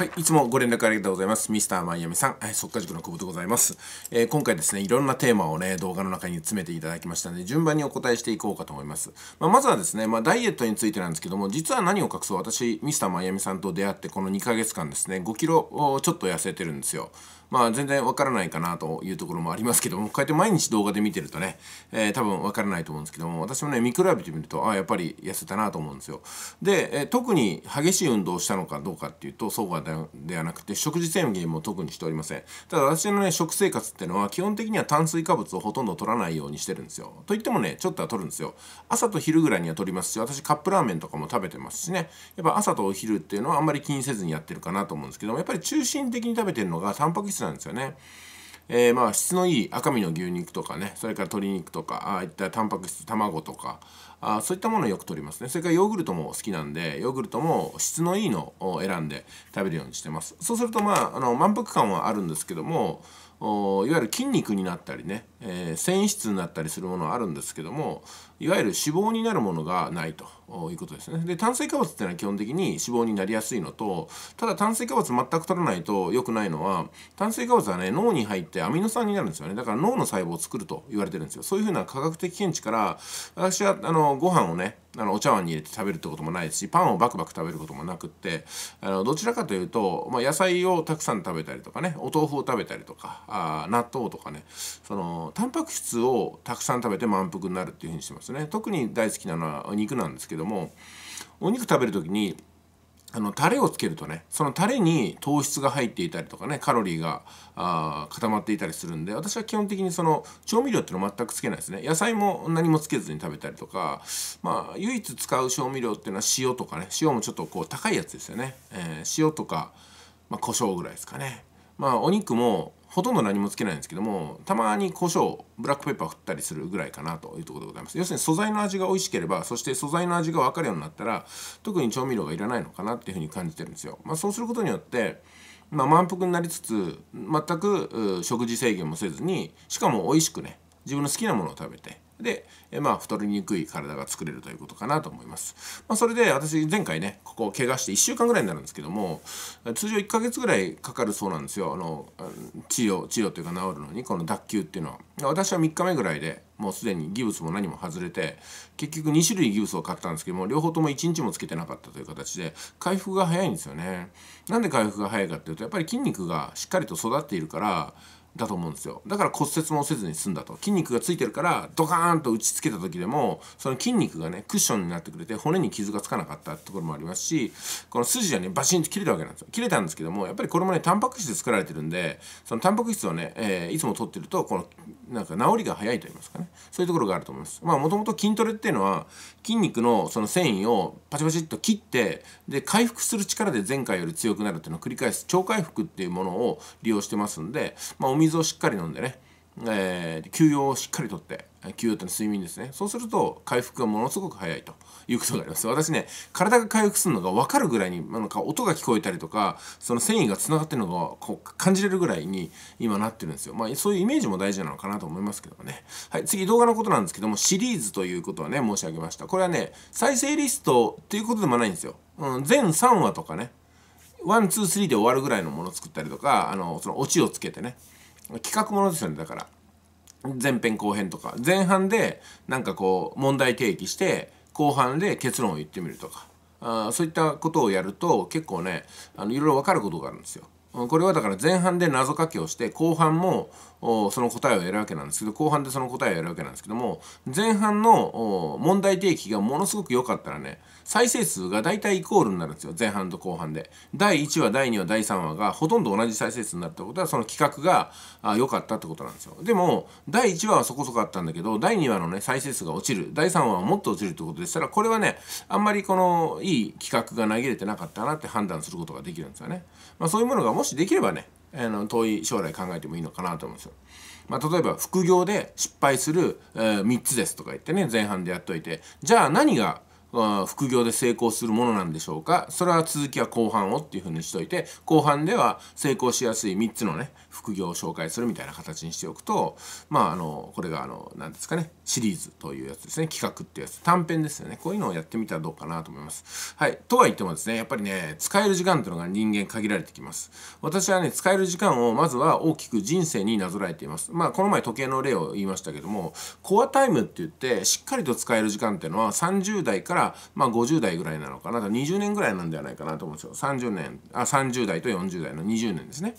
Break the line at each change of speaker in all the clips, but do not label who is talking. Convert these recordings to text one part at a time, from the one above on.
はい、いつもご連絡ありがとうございます。ミスターマイアミさん、はい、速化塾の久保でございます、えー、今回ですね、いろんなテーマをね、動画の中に詰めていただきましたので、順番にお答えしていこうかと思います。まあ、まずはですね、まあ、ダイエットについてなんですけども、実は何を隠そう、私、ミスターマイアミさんと出会って、この2ヶ月間ですね、5キロちょっと痩せてるんですよ。まあ全然わからないかなというところもありますけども、こうやって毎日動画で見てるとね、えー、多分わからないと思うんですけども、私もね、見比べてみると、ああ、やっぱり痩せたなと思うんですよ。で、えー、特に激しい運動をしたのかどうかっていうと、そうではなくて、食事制限も特にしておりません。ただ私のね、食生活っていうのは、基本的には炭水化物をほとんど取らないようにしてるんですよ。といってもね、ちょっとは取るんですよ。朝と昼ぐらいには取りますし、私カップラーメンとかも食べてますしね、やっぱ朝とお昼っていうのはあんまり気にせずにやってるかなと思うんですけども、やっぱり中心的に食べてるのが、タンパク質質なんですよね。えー、まあ質のいい赤身の牛肉とかねそれから鶏肉とかああいったタンパク質卵とかあそういったものをよく取りますねそれからヨーグルトも好きなんでヨーグルトも質のいいのを選んで食べるようにしてますそうするとまああの満腹感はあるんですけどもいわゆる筋肉になったりね、えー、繊維質になったりするものはあるんですけどもいわゆる脂肪になるものがないということですねで炭水化物っていうのは基本的に脂肪になりやすいのとただ炭水化物全く取らないと良くないのは炭水化物はね脳に入ってアミノ酸になるんですよねだから脳の細胞を作ると言われてるんですよそういうふうな科学的見地から私はあのご飯をねあのお茶碗に入れて食べるってこともないですしパンをバクバク食べることもなくってあのどちらかというと、まあ、野菜をたくさん食べたりとかねお豆腐を食べたりとかあ納豆とかねそのタンパク質をたくさん食べて満腹になるっていうふうにしてますね特に大好きなのは肉なんですけどもお肉食べる時にあのタレをつけるとねそのタレに糖質が入っていたりとかねカロリーがあー固まっていたりするんで私は基本的にその調味料っていうのは全くつけないですね野菜も何もつけずに食べたりとかまあ唯一使う調味料っていうのは塩とかね塩もちょっとこう高いやつですよね、えー、塩とか、まあ、胡椒ぐらいですかねまあお肉もほとんど何もつけないんですけどもたまに胡椒ブラックペッパー振ったりするぐらいかなというところでございます要するに素材の味が美味しければそして素材の味が分かるようになったら特に調味料がいらないのかなっていうふうに感じてるんですよ、まあ、そうすることによってまあ、満腹になりつつ全く食事制限もせずにしかも美味しくね自分の好きなものを食べてで、えまあ、太りにくい体が作れるということかなと思います。まあ、それで私前回ね、ここ怪我して1週間ぐらいになるんですけども、通常1ヶ月ぐらいかかるそうなんですよ。あの、治療、治療というか治るのに、この脱臼っていうのは。私は3日目ぐらいでもうすでにギブスも何も外れて、結局2種類ギブスを買ったんですけども、両方とも1日もつけてなかったという形で、回復が早いんですよね。なんで回復が早いかっていうと、やっぱり筋肉がしっかりと育っているから、だと思うんですよだから骨折もせずに済んだと筋肉がついてるからドカーンと打ちつけた時でもその筋肉がねクッションになってくれて骨に傷がつかなかったところもありますしこの筋はねバシンと切れたわけなんですよ切れたんですけどもやっぱりこれもねタンパク質で作られてるんでそのタンパク質をね、えー、いつも取ってるとこのなんか治りが早いと言いますかねそういうところがあると思いますまあもともと筋トレっていうのは筋肉のその繊維をパチパチっと切ってで回復する力で前回より強くなるっていうのを繰り返す超回復っていうものを利用してますんでまあお水水をしっかり飲んでね、えー、休養をしっかりとって休養いうのは睡眠ですねそうすると回復がものすごく早いということがあります私ね体が回復するのが分かるぐらいになんか音が聞こえたりとかその繊維がつながってるのがこう感じれるぐらいに今なってるんですよまあそういうイメージも大事なのかなと思いますけどもねはい次動画のことなんですけどもシリーズということはね申し上げましたこれはね再生リストということでもないんですよ、うん、全3話とかね123で終わるぐらいのものを作ったりとかあのそのオチをつけてね企画ものですよねだから前編後編とか前半でなんかこう問題提起して後半で結論を言ってみるとかあそういったことをやると結構ねあのいろいろ分かることがあるんですよ。これはだから前半で謎かけをして後半もその答えを得るわけなんですけど後半でその答えをやるわけなんですけども前半の問題提起がものすごく良かったらね再生数が大体イコールになるんですよ前半と後半で第1話第2話第3話がほとんど同じ再生数になったことはその企画が良かったってことなんですよでも第1話はそこそこあったんだけど第2話のね再生数が落ちる第3話はもっと落ちるってことでしたらこれはねあんまりこのいい企画が投げれてなかったなって判断することができるんですよね、まあ、そういうものがもしできればねあの遠い将来考えてもいいのかなと思うんですよ。まあ、例えば副業で失敗する、えー、3つですとか言ってね前半でやっといてじゃあ何が副業で成功するものなんでしょうかそれは続きは後半をっていうふうにしといて後半では成功しやすい3つのね副業を紹介するみたいな形にしておくとまああのこれがあの何ですかねシリーズというやつですね。企画ってやつ。短編ですよね。こういうのをやってみたらどうかなと思います。はい。とは言ってもですね、やっぱりね、使える時間というのが人間限られてきます。私はね、使える時間をまずは大きく人生になぞらえています。まあ、この前時計の例を言いましたけども、コアタイムって言って、しっかりと使える時間っていうのは30代から、まあ、50代ぐらいなのかなと、20年ぐらいなんではないかなと思うんですよ。30年、あ、30代と40代の20年ですね。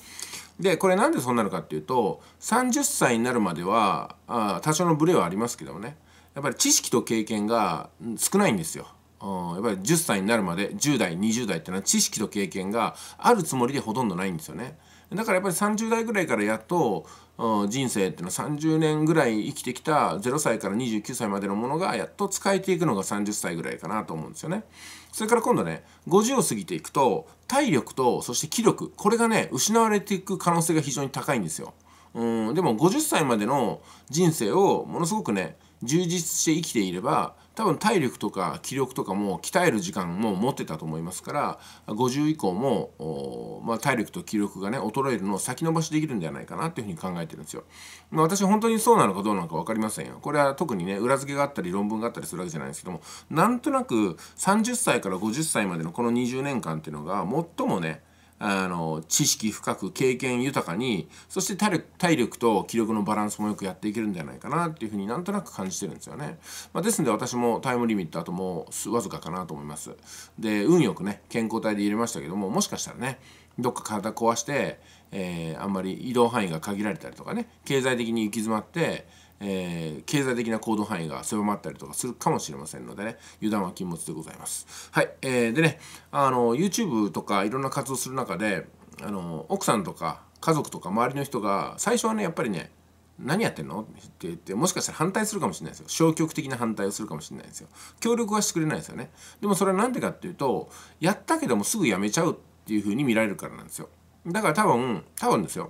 でこれなんでそうなるかっていうと30歳になるまではあ多少のブレはありますけどもねやっぱり知識と経験が少ないんですよ。やっぱり10歳になるまで10代20代っていうのは知識と経験があるつもりでほとんどないんですよね。だからやっぱり30代ぐらいからやっとうん、人生っていうのは30年ぐらい生きてきた0歳から29歳までのものがやっと使えていくのが30歳ぐらいかなと思うんですよね。それから今度ね50を過ぎていくと体力とそして気力これがね失われていく可能性が非常に高いんですよ。うん、でも50歳までの人生をものすごくね充実して生きていれば多分体力とか気力とかも鍛える時間も持ってたと思いますから50以降も、まあ、体力と気力がね衰えるのを先延ばしできるんじゃないかなっていうふうに考えてるんですよ。まあ、私本当にそうなのかどうなのか分かりませんよ。これは特にね裏付けがあったり論文があったりするわけじゃないですけどもなんとなく30歳から50歳までのこの20年間っていうのが最もねあの知識深く経験豊かにそして体力体力と気力のバランスもよくやっていけるんじゃないかなっていうふうになんとなく感じてるんですよね、まあ、ですので私もタイムリミットあともうわずかかなと思いますで運よくね健康体で入れましたけどももしかしたらねどっか体壊して、えー、あんまり移動範囲が限られたりとかね経済的に行き詰まってえー、経済的な行動範囲が狭まったりとかするかもしれませんのでね、油断は禁物でございます。はい。えー、でね、あの、YouTube とかいろんな活動する中で、あの、奥さんとか家族とか周りの人が、最初はね、やっぱりね、何やってんのって言ってもしかしたら反対するかもしれないですよ消極的な反対をするかもしれないですよ協力はしてくれないですよねでもそれは何でかっていうとやったけどもすぐやめちゃうっていう風に見られるからなんですよだから多分多分ですよ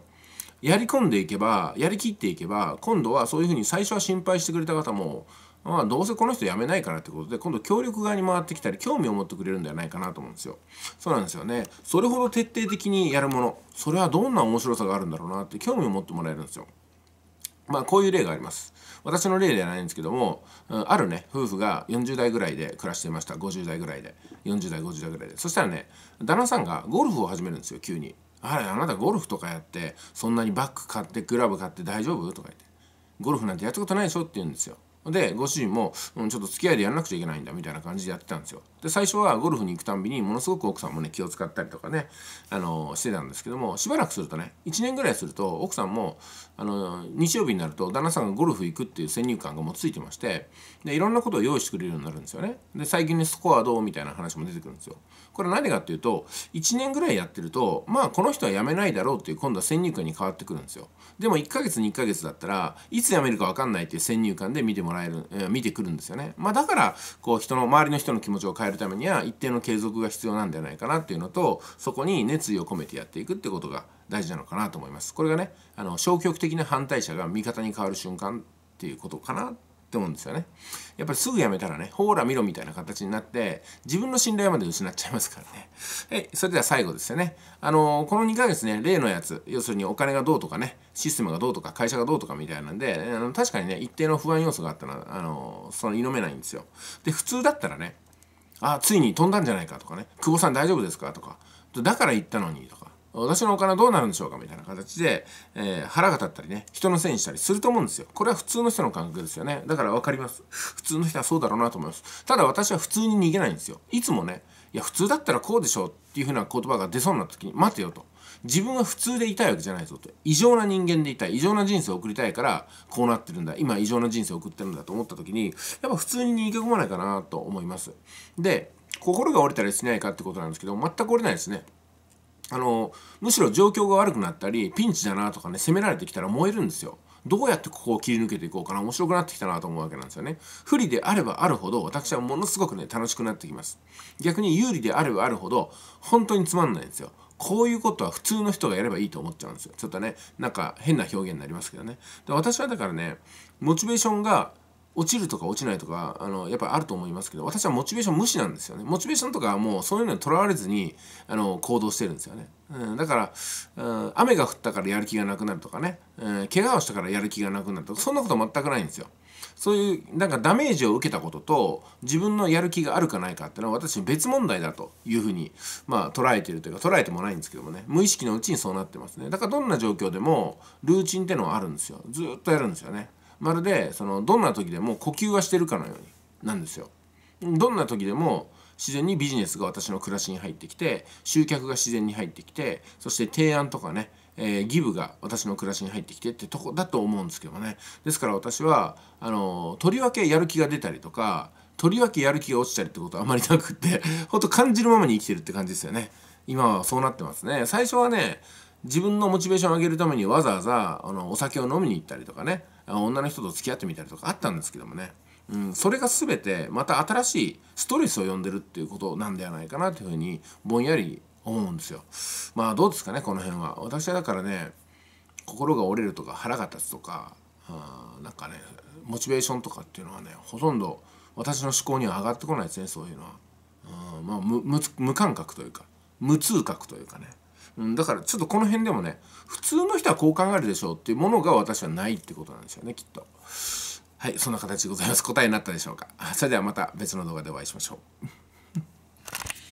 やり込んでいけばやりきっていけば今度はそういうふうに最初は心配してくれた方もまあ、どうせこの人辞めないからってことで今度協力側に回ってきたり興味を持ってくれるんではないかなと思うんですよ。そうなんですよね。それほど徹底的にやるものそれはどんな面白さがあるんだろうなって興味を持ってもらえるんですよ。まあこういう例があります。私の例ではないんですけども、うん、あるね夫婦が40代ぐらいで暮らしていました50代ぐらいで40代50代ぐらいでそしたらね旦那さんがゴルフを始めるんですよ急に。あらあなたゴルフとかやってそんなにバッグ買ってグラブ買って大丈夫とか言ってゴルフなんてやったことないでしょって言うんですよでご主人も、うん、ちょっと付き合いでやらなくちゃいけないんだみたいな感じでやってたんですよで最初はゴルフに行くたんびにものすごく奥さんもね気を使ったりとかね、あのしてたんですけどもしばらくするとね1年ぐらいすると奥さんも、あの日曜日になると旦那さんがゴルフ行くっていう先入観がもうついてましてでいろんなことを用意してくれるようになるんですよねで最近ねスコアどうみたいな話も出てくるんですよこれ何かっていうと1年ぐらいやってるとまあこの人は辞めないだろうっていう今度は先入観に変わってくるんですよでも1ヶ月2ヶ月だったらいつ辞めるか分かんないっていう先入観で見てもらもらえる、えー、見てくるんですよね。まあ、だからこう人の周りの人の気持ちを変えるためには一定の継続が必要なんじゃないかなっていうのとそこに熱意を込めてやっていくってことが大事なのかなと思います。これがねあの消極的な反対者が味方に変わる瞬間っていうことかなって思うんですよね。やっぱりすぐやめたらね、ほら見ろみたいな形になって、自分の信頼まで失っちゃいますからね。はい、それでは最後ですよね。あのー、この2ヶ月ね、例のやつ、要するにお金がどうとかね、システムがどうとか、会社がどうとかみたいなんで、あの確かにね、一定の不安要素があったのは、あのー、その、挑めないんですよ。で、普通だったらね、あ、ついに飛んだんじゃないかとかね、久保さん大丈夫ですかとか、だから言ったのにとか。私のお金どうなるんでしょうかみたいな形で、えー、腹が立ったりね、人のせいにしたりすると思うんですよ。これは普通の人の感覚ですよね。だから分かります。普通の人はそうだろうなと思います。ただ私は普通に逃げないんですよ。いつもね、いや、普通だったらこうでしょうっていう風な言葉が出そうな時に、待てよと。自分は普通でいたいわけじゃないぞと。異常な人間でいたい。異常な人生を送りたいから、こうなってるんだ。今異常な人生を送ってるんだと思った時に、やっぱ普通に逃げ込まないかなと思います。で、心が折れたりしないかってことなんですけど、全く折れないですね。あのむしろ状況が悪くなったりピンチだなとかね攻められてきたら燃えるんですよ。どうやってここを切り抜けていこうかな面白くなってきたなと思うわけなんですよね不利であればあるほど私はものすごくね楽しくなってきます逆に有利であればあるほど本当につまんないんですよこういうことは普通の人がやればいいと思っちゃうんですよちょっとねなんか変な表現になりますけどねで私はだからねモチベーションが落ちるとか落ちないとかあのやっぱりあると思いますけど私はモチベーション無視なんですよねモチベーションとかはもうそういうのにとらわれずにあの行動してるんですよね、うん、だから、うん、雨が降ったからやる気がなくなるとかね、うん、怪我をしたからやる気がなくなるとかそんなこと全くないんですよそういうなんかダメージを受けたことと自分のやる気があるかないかっていうのは私別問題だというふうにまあ捉えてるというか捉えてもないんですけどもね無意識のうちにそうなってますねだからどんな状況でもルーチンってのはあるんですよずっとやるんですよねまるでそのどんな時でも呼吸はしてるかのようになんですよ。どんな時でも自然にビジネスが私の暮らしに入ってきて集客が自然に入ってきてそして提案とかね、えー、ギブが私の暮らしに入ってきてってとこだと思うんですけどねですから私はあのとりわけやる気が出たりとかとりわけやる気が落ちたりってことはあまりなくってほんと感じるままに生きてるって感じですよね今はそうなってますね最初はね自分のモチベーションを上げるためにわざわざあのお酒を飲みに行ったりとかね女の人と付き合ってみたりとかあったんですけどもね、うん、それが全てまた新しいストレスを呼んでるっていうことなんではないかなというふうにぼんやり思うんですよ。まあどうですかねこの辺は。私はだからね心が折れるとか腹が立つとか、うん、なんかねモチベーションとかっていうのはねほとんど私の思考には上がってこないですねそういうのは。うん、まあ無無無感覚というか無痛覚というかね。うん、だからちょっとこの辺でもね普通の人はこう考えるでしょうっていうものが私はないってことなんですよねきっとはいそんな形でございます答えになったでしょうかそれではまた別の動画でお会いしましょう